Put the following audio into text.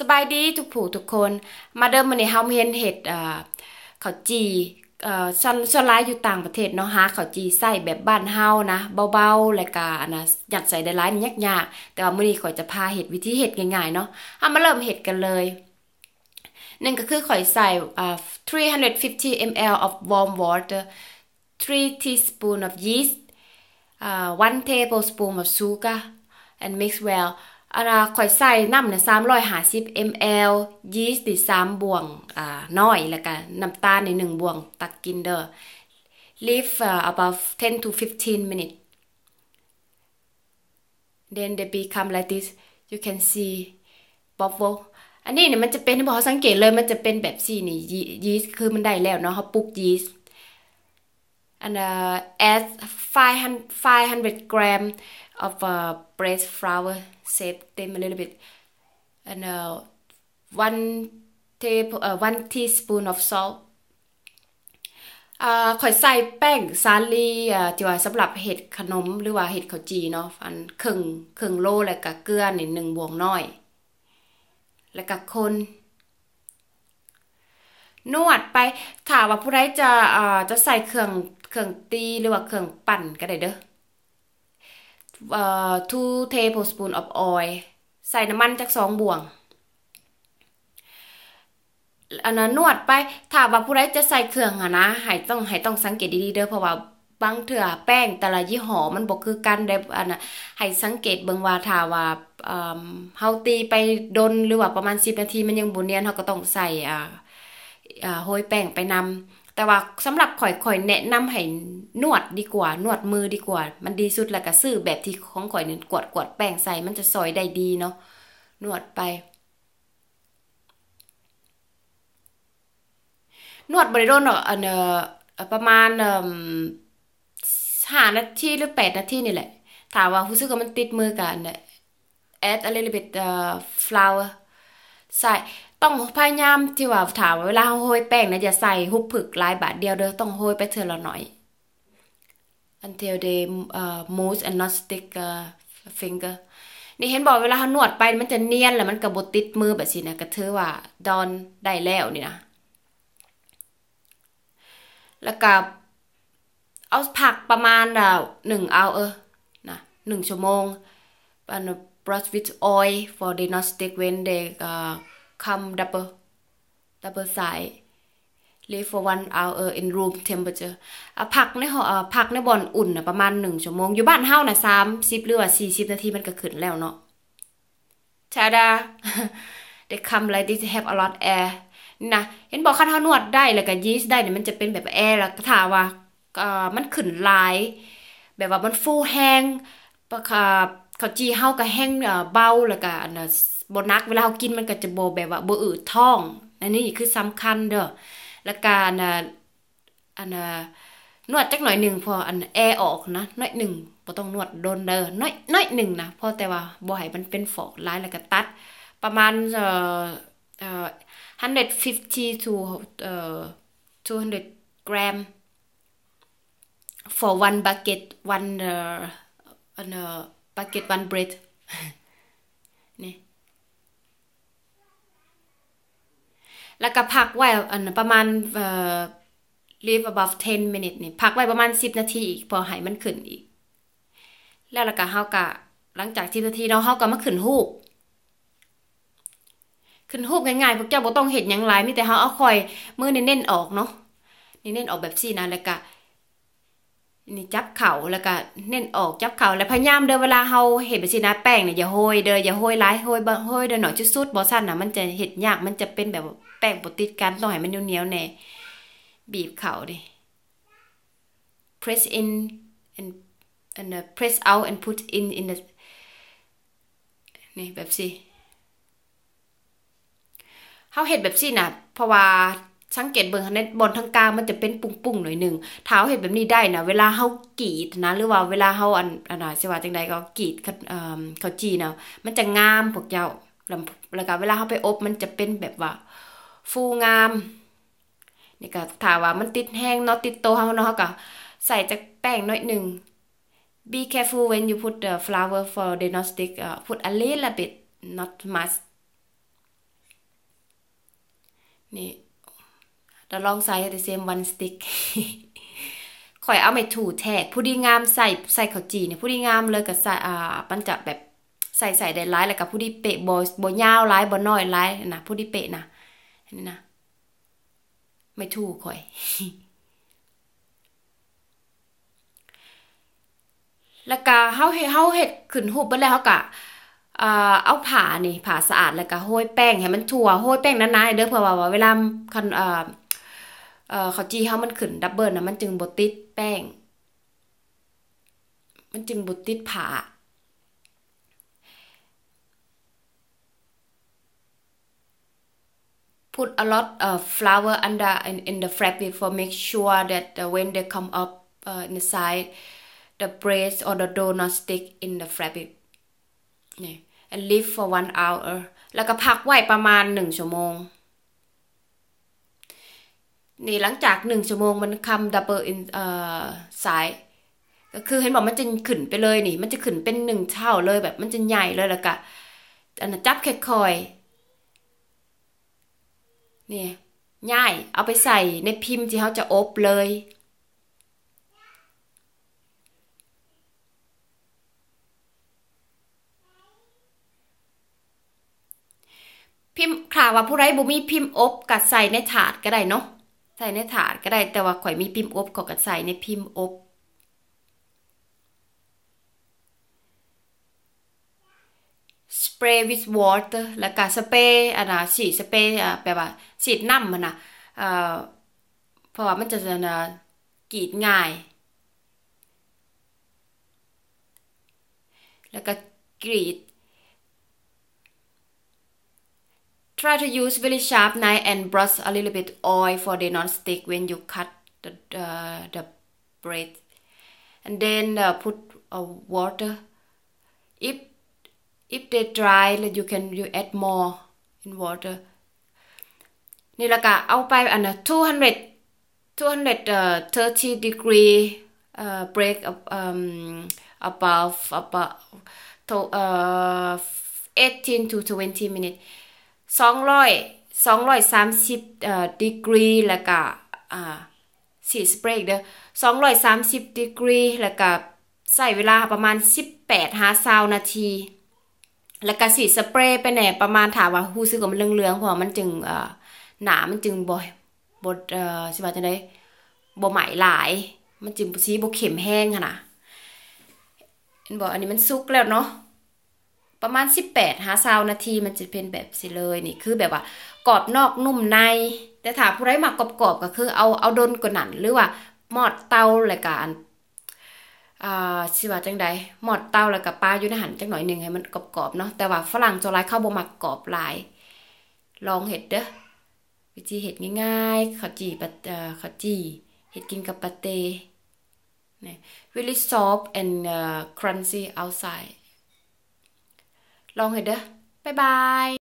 สบายดี ทุกผู้ ทุกคน มาเดิมมันน้เฮาเห็นเห็ดเขาจีเออส่วนส่วนหลายอยู่ต่างประเทศเนาะ หาขาจีใส่แบบบ้านเฮานะ เบาๆ แล้วก็อันนะอยากใส่ได้หลายนี่ยากๆ แต่ว่ามื้อนี้ข่อยจะพาเห็ดวิธีเห็ดง่ายๆเนาะเอามาเริ่มเห็ดกันเลย หนึ่งก็คือข่อยใส่350 ml of warm water 3 teaspoon of yeast uh, 1 tablespoon of sugar and mix well อาราข่อยใส่น้ำนยสามร้อยห้าสิบมลยีสต์ดีสามบวงอ่าน้อยแล้วก็น้ำตาลในหนึ่งบวงตักกินเด้อ leave uh, about 10 to 15 minutes then they become like this you can see bubble อันนี้เนี่ยมันจะเป็นบอกสังเกตเลยมันจะเป็นแบบสี่นี่ยีสต์คือมันได้แล้วเนาะเขาปลูกยีสต์อ and ่ h add 500 500 gram of uh, bread flour save them a little bit. And uh, one table, uh, one teaspoon of salt. ข่อยใส่แป้งสาลีที่ว่าสำหรับเห็ดขนมหรือว่าเห็ดข้าวจีเนาะอันครึ่งครึ่งโลแล้วก็เกลือนี่หนึ่งบวงน้อย แล้วก็คน นวดไปถามว่าผู้ใดจะจะใส่เครื่องเครื่องตีหรือว่าเครื่องปั่นก็ได้เด้อ2 tablespoon of oil ใส่น้ำมันจากสองบ่วงอันนั้นนวดไปถ้าว่าผู้ใดจะใส่เครื่องอะนะให้ต้องให้ต้องสังเกตดีๆ เด้อเพราะว่าบางเถื่อแป้งแต่ละยี่ห้อมันบอกคือกันได้อันนะให้สังเกตเบิงว่าถ้าว่าเฮาตีไปดนหรือว่าประมาณสิบนาทีมันยังบ่เนียนเฮาก็ต้องใส่อ่าโหยแป้งไปนำแต่ว่าสำหรับข่อยข่อยแนะนำให้นวดดีกว่า นวดมือดีกว่า มันดีสุดแล้วก็ซื้อแบบที่ของข่อยนี่กวดกวดแป้งใส่มันจะซอยได้ดีเนาะ นวดไป นวดบริโดนเนาะอันเอ่อประมาณเอ่อห้านาทีหรือแปดนาทีนี่แหละ ถามว่าผู้ซื้อกบมันติดมือกันเนแอดอะไรเลยเป็เอ่อฟลาวใส่ต้องพยายามที่ว่าถามเวลาโหยแป้งนะจะใส่หุบผึกลายบาทเดียวเด้อต้องโหยไปเธอละหน่อย until they uh, m o s e and not stick uh, finger นี่เห็นบอกเวลาเขานวดไปมันจะเนียนแล้วมันกระบติดมือแบบสินะก็เธอว่า ดอนได้แล้วนี่นะ แล้วก็เอาผักประมาณหนึ่งเอาเออนะหนึ่งชั่วโมง brush with oil for the not stick when they uh, come double double size live for one hour in room temperature ผักในหอผักในบ่อนอุ่นนะประมาณหนึ่งชั่วโมง อยู่บ้านเฮานะสามสิบหรือว่าสี่สิบนาทีมันก็ขึ้นแล้วเนาะชาดา they come like this have a lot air นะเห็นบอกคันเฮานวดได้ แล้วก็ยีสต์ได้เนี่ยมันจะเป็นแบบ แอร์แล้ว ก็ถาว่ามันขึ้นลาย แบบว่ามันฟูแห้งประคับเขาจีเฮาก็แห้งเบา แล้วก็บนักเวลาเขากินมันก็จะโบแบบว่าโบอืดท้องอันนี้คือสำคัญเด้อและการอ่ะอันอ่นวดจักหน่อยหนึ่งพออันแอออกนะน้อยหนึ่งบ่ต้องนวดโดนเด้อน้อยน้อยหนึ่งนะพอแต่ว่าบ่ให้มันเป็นฝอกร้ายแล้วก็ตัด ประมาณเอ่อเอ่อ150 to เอ่อ200 กรัม for one bucket one uh, uh, bucket one bread แล้วก็พักไว้ อันประมาณเอ่อ l a v e above 10 minutes นี่พักไว้ประมาณ 10 นาทีอีกพอให้มันขึ้นอีก แล้วละก็เฮาก็หลังจาก 10 นาทีเนาะเฮาก็มาขึ้นฮูกขึ้นฮูกง่ายๆพวกเจ้าบ่ต้องเห็นหยังหลายมีแต่เฮาเอาคอยมือเน้นๆออกเนาะเน้นๆออกแบบซี่นะแล้วก็นี่จับเข่าแล้วก็เน้นออกจับเข่าแล้วพยายามเดินเวลาเฮาเห็นไปสินะแป้งเนี่ยอย่าโหยเดินอย่าโหยหล่ยโหยบ่โหยเดินหน่อยจุดสุดบอสั้นน่ะมันจะเห็ดยากมันจะเป็นแบบแป้งปติดกัน ต้องให้มันเหนียวๆแน่บีบเข่าดิ press in and and uh, press out and put in in the นี่แบบสิเฮาเห็ดแบบสินะเพราะว่าสังเกตเบิ่งคะแนนบอลทางกลางมันจะเป็นปุ่งๆหน่อยหนึ่งเท้าเห็นแบบนี้ได้นะเวลาเฮากีดนะ หรือว่าเวลาเฮาอันอันไหนสิว่าจังใดก็กีดเอ่อเขาจีนะมันจะงามพวกเจ้าแล้วก็เวลาเฮาไปอบมันจะเป็นแบบว่าฟูงามนี่ก็ถามว่ามันติดแห้งเนาะติดโตเฮาเนาะก็ใส่จากแป้งน้อยหนึ่ง be careful when you put the flour for the n o t stick uh, put a little bit not much นี่ the long side of the same one stick ข่อยเอาไม่ถูแทกผู้ดีงามใส่ ใส่ข้าวจี เนี่ยผู้ดีงามเลยกับใส่ อ่ามันจะแบบใส่ใส่ได้ร้ายแล้วกับผู้ดีเปะบอบอยาวร้ายบอน้อยร้ายนะผู้ดีเปะนะนี่นะ ไม่ถูกข่อย แล้วก็เฮาเฮ็ดเฮาเฮ็ดขึ้นหูบปแล้วเฮากะเอาผ่านี่ผ่าสะอาด แล้วก็โห้ยแป้งให้มันทั่วโห้ยแป้งนานๆเด้อเผื่อว่าเวลาคันเขาจี่เขามันขึ้นดับเบิลนะมันจึงบดติดแป้ง มันจึงบดติดผาพู t a lot of flour under in, in the flat before make sure that the, when they come up uh, inside the bread or the dough not stick in the flat นี่ and leave for one hour แล้วก็พักไว้ประมาณหนึ่งชั่วโมงนี่ หลังจากหนึ่งชั่วโมง มันคำดับเบิลอินเอ่อสายก็คือเห็นบอกมันจะขึ้นไปเลยนี่ มันจะขึ้นเป็นหนึ่งเท่าเลยแบบมันจะใหญ่เลยแล้วก็อันนั้นจับแค่คอยนี่ง่ายเอาไปใส่ในพิมพ์ที่เขาจะอบเลย พิมพ์ข่าวว่าผู้ไร้บุมีพิมพ์อบกัดใส่ในถาดก็ได้เนาะใส่ในถาดก็ได้ แต่ว่าข่อยมีพิมพ์อบก็ก็ใส่ในพิมพ์อบสเปรย์ with water แล้วก็สเปรย์อัะนะฉีดสเปรย์อ่ะแปลว่าฉีดน้ำมันนะเอ่เพราะว่ามันจะนะกรีดง่าย แล้วก็กรีด Try to use really sharp knife and brush a little bit oil for they not stick when you cut the, uh, the bread. And then uh, put uh, water. If if they dry, you can you add more in water. นี่ละกะเอาไปอันนะ200 230 uh, degree uh, break um, above about to, uh, 18 to 20 minutes สสอออองงรร้้ยยสามสิบเอ่อดีกรีแล้วก็อ่าสีสเปรกเด้อสสอองร้ยามสิบดีกรีแล้วก็ใส่เวลาประมาณสิบแปดหาซาวนาที แล้วก็สีสเปรย์ไปไหนประมาณถามว่าหูซื้อกับมันเหลือง ๆ เพราะมันจึงเอ่อหนามันจึงบ่บดเอ่อสิว่าจะได้บ่ไหมหลายมันจึงสีบ่เข็มแห้งขนาดบเห็นบอันนี้มันซุกแล้วเนาะประมาณ 18หาซาวนาทีมันจะเป็นแบบสิเลยนี่คือแบบว่ากรอบนอกนุ่มใน แต่ถ้าผู้ไรหมักกรอบๆกก็คือเอาเอาดนกว่านั้นหรือว่าหมอดเตาแล้วก็อันอ่าสิว่าจังใดหมอดเตาแล้วก็ปลาอยู่ในหันจังหน่อยหนึ่งให้มันกรอบๆเนาะแต่ว่าฝรั่งจะล่เข้าบ่มักกรอบหลายลองเห็ดเด้อวิธีเห็ดง่ายๆข้าวจี่ปลาข้าวจี่เห็ดกินกับปลาเตนี่ really soft and uh, crunchy outside ลองเห็นเด้อบ๊ายบาย